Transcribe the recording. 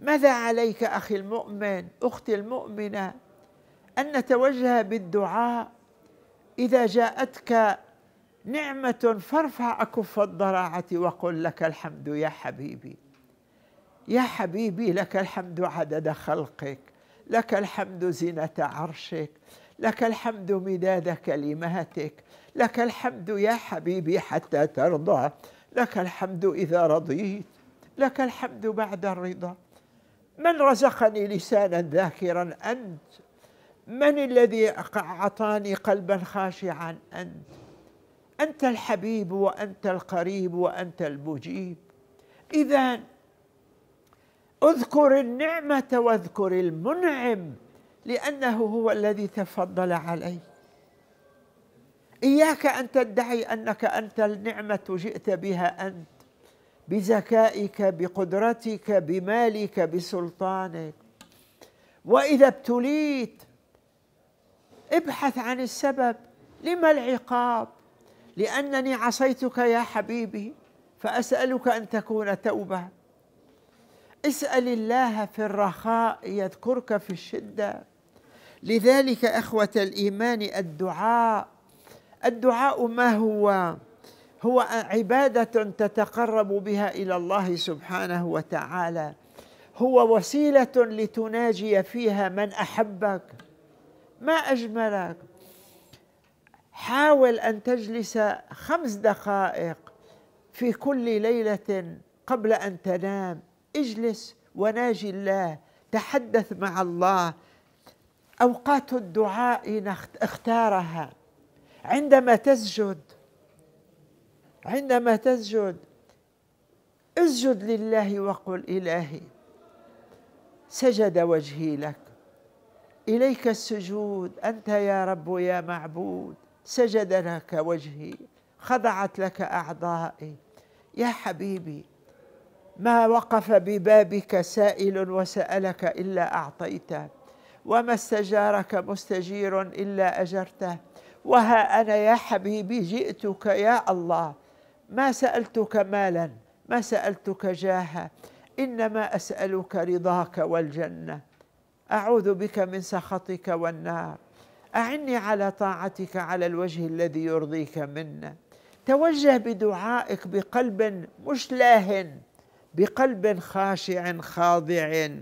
ماذا عليك اخي المؤمن اختي المؤمنه ان نتوجه بالدعاء اذا جاءتك نعمه فارفع اكف الضراعه وقل لك الحمد يا حبيبي يا حبيبي لك الحمد عدد خلقك لك الحمد زينه عرشك لك الحمد مداد كلماتك لك الحمد يا حبيبي حتى ترضى لك الحمد اذا رضيت لك الحمد بعد الرضا من رزقني لسانا ذاكرا أنت من الذي أعطاني قلبا خاشعا أنت أنت الحبيب وأنت القريب وأنت المجيب إذا اذكر النعمة واذكر المنعم لأنه هو الذي تفضل علي إياك أن تدعي أنك أنت النعمة جئت بها أنت بذكائك بقدرتك بمالك بسلطانك واذا ابتليت ابحث عن السبب لما العقاب لانني عصيتك يا حبيبي فاسالك ان تكون توبه اسال الله في الرخاء يذكرك في الشده لذلك اخوه الايمان الدعاء الدعاء ما هو هو عباده تتقرب بها الى الله سبحانه وتعالى هو وسيله لتناجي فيها من احبك ما اجملك حاول ان تجلس خمس دقائق في كل ليله قبل ان تنام اجلس وناجي الله تحدث مع الله اوقات الدعاء اختارها عندما تسجد عندما تسجد اسجد لله وقل إلهي سجد وجهي لك إليك السجود أنت يا رب يا معبود سجد لك وجهي خضعت لك أعضائي يا حبيبي ما وقف ببابك سائل وسألك إلا أعطيته وما استجارك مستجير إلا أجرته وها أنا يا حبيبي جئتك يا الله ما سالتك مالا ما سالتك جاها انما اسالك رضاك والجنه اعوذ بك من سخطك والنار اعني على طاعتك على الوجه الذي يرضيك منا توجه بدعائك بقلب مش بقلب خاشع خاضع